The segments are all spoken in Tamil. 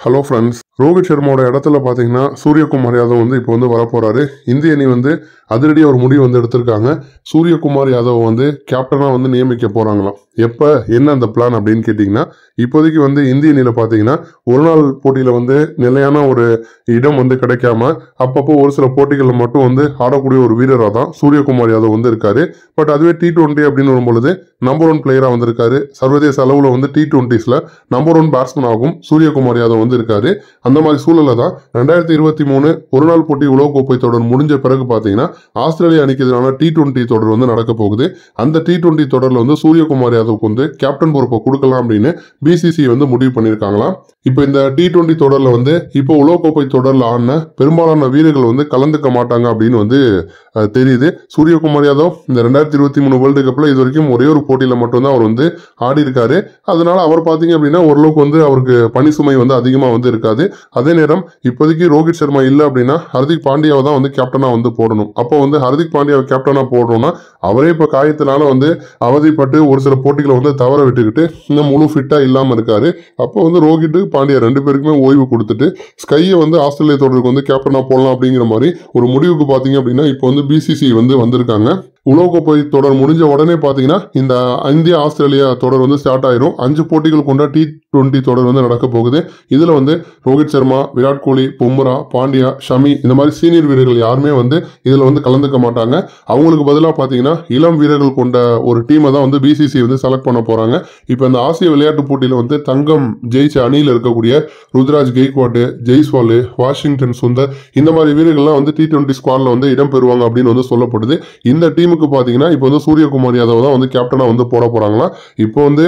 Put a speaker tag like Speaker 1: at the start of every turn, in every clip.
Speaker 1: Hello friends, ரோஹித் சர்மாவோட இடத்துல பார்த்தீங்கன்னா சூரியகுமார் யாதவ் வந்து இப்போ வந்து வரப்போகிறாரு இந்திய அணி வந்து அதிரடியாக ஒரு முடிவு வந்து எடுத்திருக்காங்க சூரியகுமார் யாதவ் வந்து கேப்டனாக வந்து நியமிக்க போகிறாங்களாம் எப்போ என்ன அந்த பிளான் அப்படின்னு கேட்டிங்கன்னா இப்போதைக்கு வந்து இந்திய அணியில் பார்த்தீங்கன்னா ஒரு நாள் போட்டியில் வந்து நிலையான ஒரு இடம் வந்து கிடைக்காம அப்பப்போ ஒரு சில போட்டிகளில் மட்டும் வந்து ஆடக்கூடிய ஒரு வீரராக தான் சூரியகுமார் யாதவ் வந்து இருக்காரு பட் அதுவே டி டுவெண்ட்டி அப்படின்னு வரும்பொழுது நம்பர் ஒன் பிளேயராக வந்திருக்காரு சர்வதேச அளவில் வந்து டி டுவெண்ட்டிஸில் நம்பர் ஒன் பேட்ஸ்மேன் ஆகும் சூரியகுமார் யாதவ் வந்து இருக்காரு அந்த மாதிரி சூழலில் தான் ரெண்டாயிரத்தி இருபத்தி மூணு ஒரு நாள் போட்டி உலகக்கோப்பை தொடர் முடிஞ்ச பிறகு பார்த்தீங்கன்னா ஆஸ்திரேலியா அணிக்கு எதிரான டி டுவெண்ட்டி தொடர் வந்து நடக்க போகுது அந்த டி டுவெண்ட்டி தொடரில் வந்து சூரியகுமார் யாதவுக்கு வந்து கேப்டன் பொறுப்பை கொடுக்கலாம் அப்படின்னு பிசிசி e வந்து முடிவு பண்ணியிருக்காங்களாம் இப்போ இந்த டி டுவெண்ட்டி தொடரில் வந்து இப்போ உலகக்கோப்பை தொடரில் ஆன பெரும்பாலான வீரர்கள் வந்து கலந்துக்க மாட்டாங்க அப்படின்னு வந்து தெரியுது சூரியகுமார் யாதவ் இந்த ரெண்டாயிரத்தி இருபத்தி மூணு வேர்ல்டு கப்பில் இது வரைக்கும் ஒரே ஒரு போட்டியில் மட்டும்தான் அவர் வந்து ஆடி இருக்காரு அதனால அவர் பார்த்தீங்க அப்படின்னா ஓரளவுக்கு வந்து அவருக்கு பணி சுமை வந்து அதிகமாக வந்து இருக்காது அதே நேரம் இப்போதைக்கு ரோஹித் சர்மா இல்லை அப்படின்னா ஹர்திக் பாண்டியாவை தான் வந்து கேப்டனாக வந்து போடணும் அப்போ வந்து ஹர்திக் பாண்டியாவை கேப்டனாக போடணும்னா அவரே இப்போ காயத்தினால வந்து அவதிப்பட்டு ஒரு சில போட்டிகளை வந்து தவற விட்டுக்கிட்டு இன்னும் முழு ஃபிட்டாக இல்லாமல் இருக்கார் அப்போ வந்து ரோஹிட்டு பாண்டியா ரெண்டு பேருக்குமே ஓய்வு கொடுத்துட்டு ஸ்கையை வந்து ஆஸ்திரேலிய தொடருக்கு வந்து கேப்டனாக போடலாம் அப்படிங்கிற மாதிரி ஒரு முடிவுக்கு பார்த்தீங்க அப்படின்னா இப்போ வந்து பிசிசி வந்து வந்திருக்காங்க உலகக்கோப்பை தொடர் முடிஞ்ச உடனே பார்த்தீங்கன்னா இந்த இந்தியா ஆஸ்திரேலியா தொடர் வந்து ஸ்டார்ட் ஆயிரும் அஞ்சு போட்டிகள் கொண்ட டி டுவெண்ட்டி தொடர் வந்து நடக்க போகுது இதில் வந்து ரோஹித் சர்மா விராட் கோலி பும்ரா பாண்டியா ஷமி இந்த மாதிரி சீனியர் வீரர்கள் யாருமே வந்து இதில் வந்து கலந்துக்க மாட்டாங்க அவங்களுக்கு பதிலாக பார்த்தீங்கன்னா இளம் வீரர்கள் கொண்ட ஒரு டீமை தான் வந்து பிசிசி வந்து செலக்ட் பண்ண போகிறாங்க இப்போ இந்த ஆசிய விளையாட்டுப் போட்டியில் வந்து தங்கம் ஜெயிச்ச அணியில் இருக்கக்கூடிய ருத்ராஜ் கெய்க்வாட்டு ஜெய்ஸ்வாலு வாஷிங்டன் சுந்தர் இந்த மாதிரி வீரர்கள்லாம் வந்து டி டுவெண்ட்டி ஸ்குவாடில் வந்து இடம்பெறுவாங்க அப்படின்னு வந்து சொல்லப்படுது இந்த டீமுக்கு டீமுக்கு பார்த்தீங்கன்னா இப்போ வந்து சூரியகுமார் யாதவ் தான் வந்து கேப்டனாக வந்து போட போகிறாங்களா இப்போ வந்து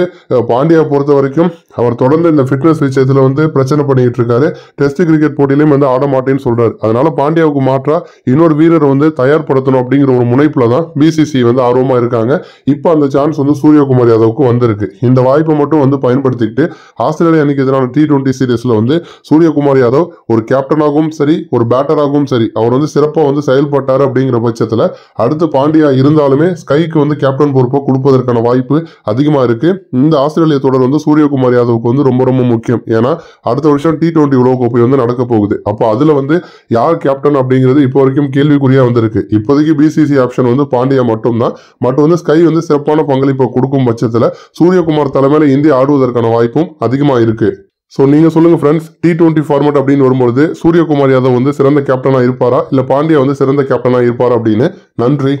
Speaker 1: பாண்டியா பொறுத்த வரைக்கும் அவர் தொடர்ந்து இந்த ஃபிட்னஸ் விஷயத்தில் வந்து பிரச்சனை பண்ணிக்கிட்டு இருக்காரு டெஸ்ட் கிரிக்கெட் போட்டியிலையும் வந்து ஆட மாட்டேன்னு சொல்கிறார் அதனால பாண்டியாவுக்கு மாற்றாக இன்னொரு வீரர் வந்து தயார்படுத்தணும் அப்படிங்கிற ஒரு முனைப்பில் தான் பிசிசி வந்து ஆர்வமாக இருக்காங்க இப்போ அந்த சான்ஸ் வந்து சூரியகுமார் யாதவுக்கு வந்திருக்கு இந்த வாய்ப்பை மட்டும் வந்து பயன்படுத்திக்கிட்டு ஆஸ்திரேலியா அணிக்கு எதிரான டி டுவெண்ட்டி சீரீஸில் வந்து சூரியகுமார் யாதவ் ஒரு கேப்டனாகவும் சரி ஒரு பேட்டராகவும் சரி அவர் வந்து சிறப்பாக வந்து செயல்பட்டார் அப்படிங்கிற பட்சத்தில் அடுத்து பாண்டியா இருந்தாலுமே ஸ்கைக்கு வந்து கேப்டன் பொறுப்பை கொடுப்பதற்கான வாய்ப்பு அதிகமாக இருக்குது இந்த ஆஸ்திரேலிய தொடர் வந்து சூரியகுமார் யாதவுக்கு வந்து ரொம்ப ரொம்ப முக்கியம் ஏன்னா அடுத்த வருஷம் டி டுவெண்ட்டி உலகக்கோப்பை வந்து நடக்க போகுது அப்போ அதில் வந்து யார் கேப்டன் அப்படிங்கிறது இப்போ வரைக்கும் கேள்விக்குறியாக வந்திருக்கு இப்போதைக்கு பிசிசி ஆப்ஷன் வந்து பாண்டியா மட்டும்தான் மற்றும் வந்து ஸ்கை வந்து சிறப்பான பங்களிப்பை கொடுக்கும் பட்சத்தில் சூரியகுமார் தலைமையில் இந்தியா ஆடுவதற்கான வாய்ப்பும் அதிகமாக இருக்குது ஸோ நீங்கள் சொல்லுங்கள் ஃப்ரெண்ட்ஸ் டி டுவெண்ட்டி ஃபார்மேட் அப்படின்னு வரும்பொழுது சூரியகுமார் யாதவ் வந்து சிறந்த கேப்டனாக இருப்பாரா இல்லை பாண்டியா வந்து சிறந்த கேப்டனாக இருப்பாரா அப்படின்னு நன்றி